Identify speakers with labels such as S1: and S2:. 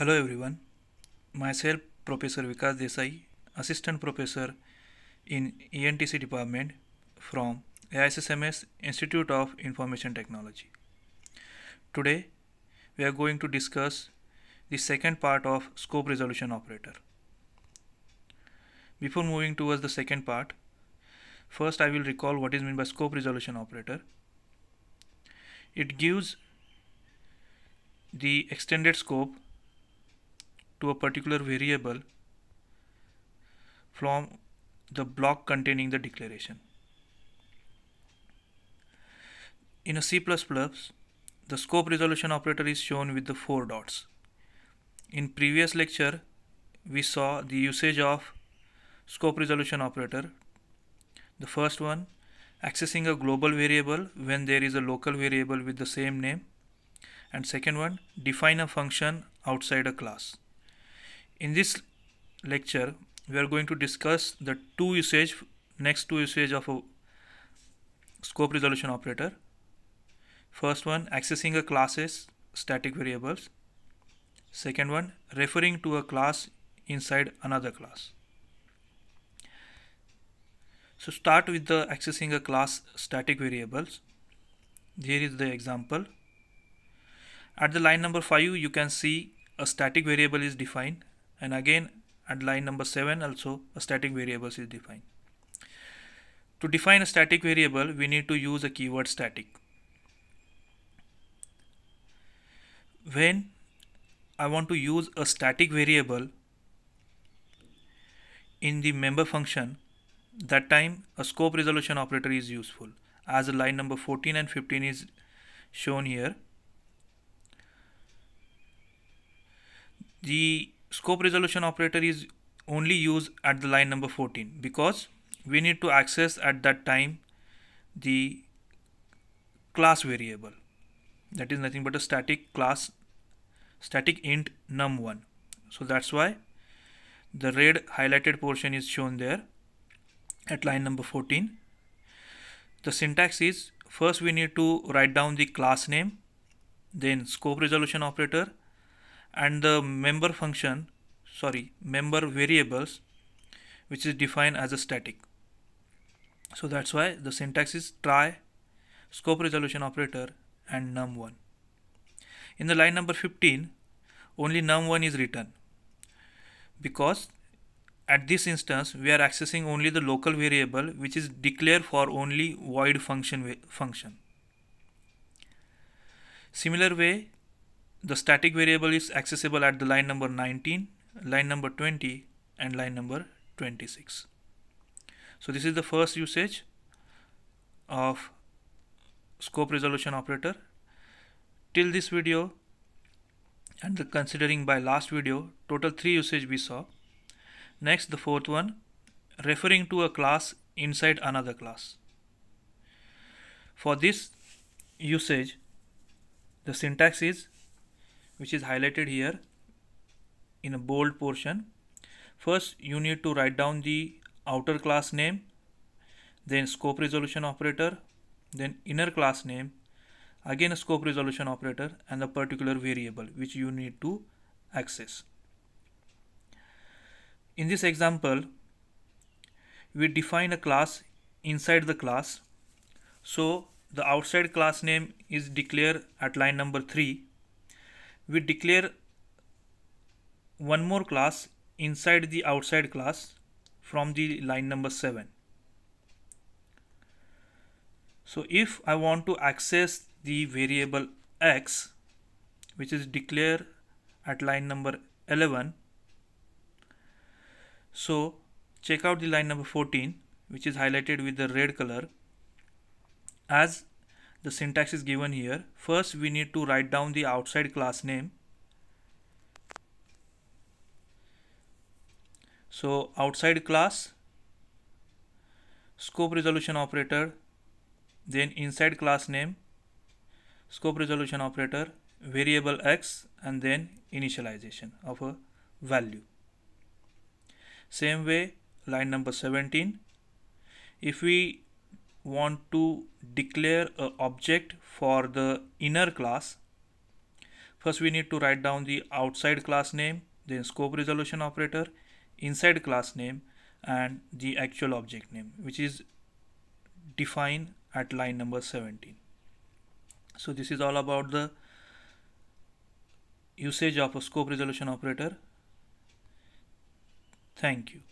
S1: Hello everyone. Myself Professor Vikas Desai, Assistant Professor in ENTC Department from AISSMS Institute of Information Technology. Today we are going to discuss the second part of scope resolution operator. Before moving towards the second part, first I will recall what is meant by scope resolution operator. It gives the extended scope to a particular variable from the block containing the declaration. In a C++, the scope resolution operator is shown with the four dots. In previous lecture, we saw the usage of scope resolution operator. The first one, accessing a global variable when there is a local variable with the same name. And second one, define a function outside a class in this lecture we are going to discuss the two usage next two usage of a scope resolution operator first one accessing a class's static variables second one referring to a class inside another class so start with the accessing a class static variables here is the example at the line number 5 you can see a static variable is defined and again at line number 7 also a static variables is defined. To define a static variable we need to use a keyword static. When I want to use a static variable in the member function that time a scope resolution operator is useful as line number 14 and 15 is shown here. The scope resolution operator is only used at the line number 14 because we need to access at that time the class variable that is nothing but a static class static int num1 so that's why the red highlighted portion is shown there at line number 14 the syntax is first we need to write down the class name then scope resolution operator and the member function sorry member variables which is defined as a static so that's why the syntax is try scope resolution operator and num1 in the line number 15 only num1 is written because at this instance we are accessing only the local variable which is declared for only void function function similar way the static variable is accessible at the line number 19, line number 20 and line number 26. So this is the first usage of scope resolution operator. Till this video and the considering by last video total three usage we saw. Next the fourth one referring to a class inside another class. For this usage the syntax is which is highlighted here in a bold portion first you need to write down the outer class name then scope resolution operator then inner class name again a scope resolution operator and the particular variable which you need to access in this example we define a class inside the class so the outside class name is declared at line number 3 we declare one more class inside the outside class from the line number 7. So if I want to access the variable x which is declared at line number 11 so check out the line number 14 which is highlighted with the red color as the syntax is given here first we need to write down the outside class name so outside class scope resolution operator then inside class name scope resolution operator variable x and then initialization of a value same way line number 17 if we want to declare a object for the inner class, first we need to write down the outside class name, then scope resolution operator, inside class name, and the actual object name, which is defined at line number 17. So this is all about the usage of a scope resolution operator. Thank you.